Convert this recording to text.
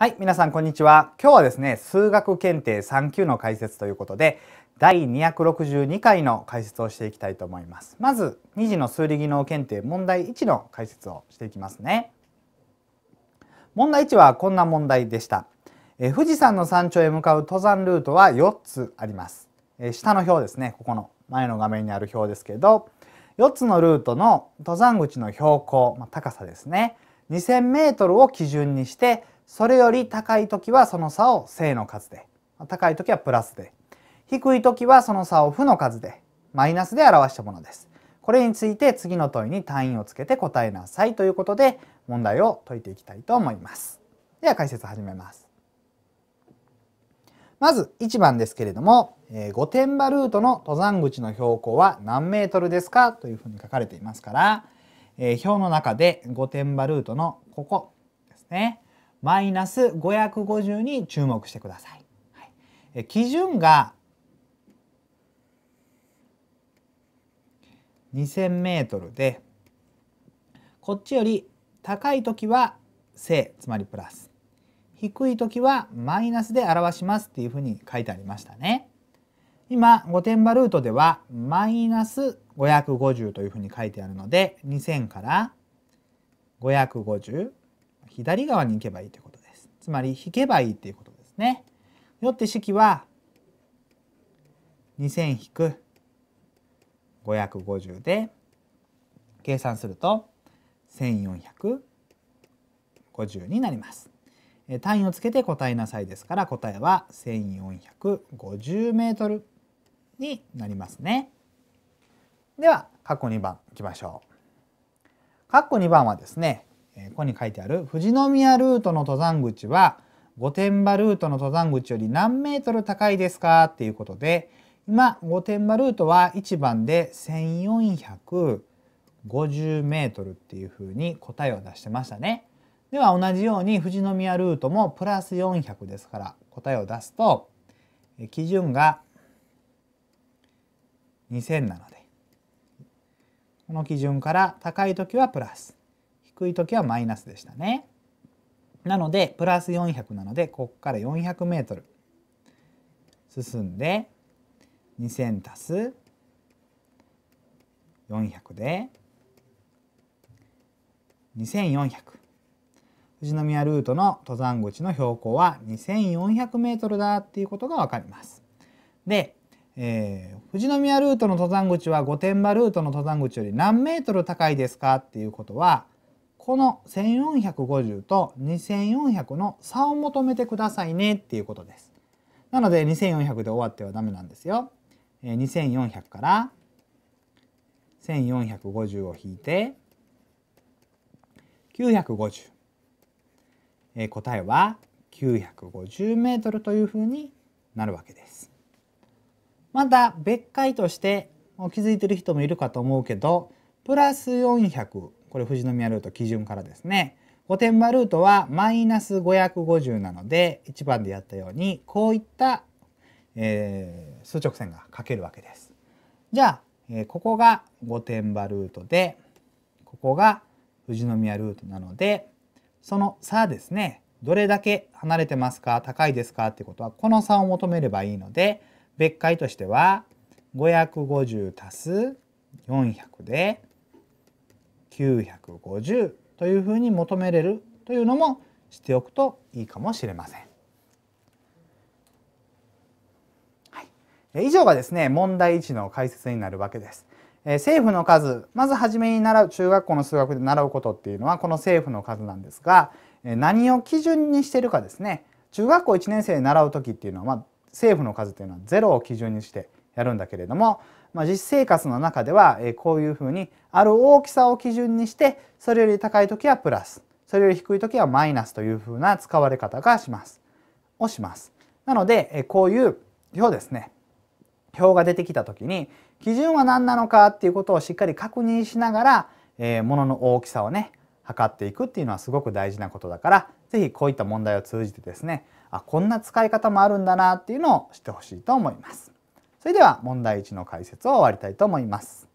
はい、皆さんこんにちは。今日はですね、数学検定3級の解説ということで、第262回の解説をしていきたいと思います。まず、2次の数理技能検定問題1の解説をしていきますね。問題1はこんな問題でした。え富士山の山頂へ向かう登山ルートは4つあります。え下の表ですね、ここの前の画面にある表ですけど、4つのルートの登山口の標高、まあ、高さですね。2,000m を基準にしてそれより高い時はその差を正の数で高い時はプラスで低い時はその差を負の数でマイナスで表したものです。これについて次の問いに単位をつけて答えなさいということで問題を解いていきたいと思います。では解説始めます。まず1番ですけれども、えー、御殿場ルートの登山口の標高は何メートルですかというふうに書かれていますから、えー、表の中で御殿場ルートのここですねマイナス550に注目してください。はい、え基準が 2000m でこっちより高い時は正つまりプラス低い時はマイナスで表しますっていうふうに書いてありましたね。今御殿場ルートではマイナス550というふうに書いてあるので2000から550左側に行けばいいということです。つまり引けばいいということですね。よって式は2000引く550で計算すると1450になります。単位をつけて答えなさいですから答えは 1450m になりますね。では、括弧2番いきましょう。括弧2番はですね、ここに書いてある富士宮ルートの登山口は御殿場ルートの登山口より何メートル高いですかっていうことで今御殿場ルートは1番で1450メートルっていうふうに答えを出してましたね。では同じように富士宮ルートもプラス400ですから答えを出すと基準が2000なのでこの基準から高い時はプラス低い時はマイナスでしたね。なのでプラス400なのでここから 400m 進んで2000足す400で2400富士宮ルートの登山口の標高は 2400m だっていうことが分かります。でえー、富士宮ルートの登山口は御殿場ルートの登山口より何メートル高いですかっていうことはこの1450と2400の差を求めてくださいねっていうことです。なので2400で終わってはダメなんですよ。えー、2400から1450を引いて950。えー、答えは950メートルというふうになるわけです。まだ別解として気づいてる人もいるかと思うけどプラス400これ富士宮ルート基準からですね御殿場ルートはマイナス550なので1番でやったようにこういった、えー、数直線が書けるわけです。じゃあ、えー、ここが御殿場ルートでここが富士宮ルートなのでその差ですねどれだけ離れてますか高いですかってことはこの差を求めればいいので別解としては550足す400で950というふうに求めれるというのもしておくといいかもしれません。以上がですね問題1の解説になるわけです。えー、政府の数まず初めに習う中学校の数学で習うことっていうのはこの政府の数なんですが、えー、何を基準にしてるかですね中学校1年生で習う時っていうのは、まあ、政府の数というのは0を基準にしてやるんだけれども、まあ、実生活の中ではこういうふうにある大きさを基準にしてそれより高い時はプラスそれより低い時はマイナスというふうな使われ方がします。をします。なのでこういう表ですね表が出てきた時に基準は何なのかっていうことをしっかり確認しながら、えー、の大きさをね測っていくっていうのはすごく大事なことだから是非こういった問題を通じてですねあこんな使い方もあるんだなっていうのをしてほしいと思います。それでは問題1の解説を終わりたいと思います。